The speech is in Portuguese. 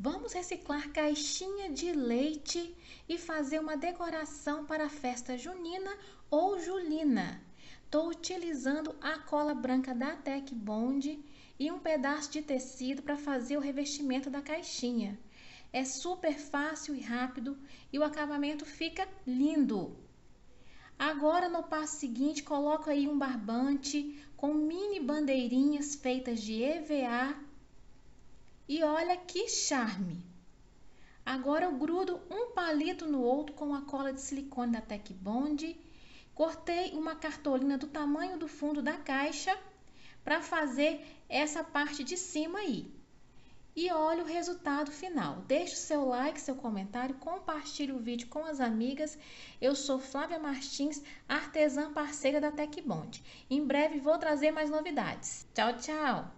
Vamos reciclar caixinha de leite e fazer uma decoração para a festa junina ou julina. Estou utilizando a cola branca da Tech Bond e um pedaço de tecido para fazer o revestimento da caixinha. É super fácil e rápido e o acabamento fica lindo. Agora no passo seguinte, coloco aí um barbante com mini bandeirinhas feitas de EVA e olha que charme! Agora eu grudo um palito no outro com a cola de silicone da Tec Bond. Cortei uma cartolina do tamanho do fundo da caixa para fazer essa parte de cima aí. E olha o resultado final. Deixe o seu like, seu comentário, compartilhe o vídeo com as amigas. Eu sou Flávia Martins, artesã parceira da Tec Bond. Em breve vou trazer mais novidades. Tchau, tchau!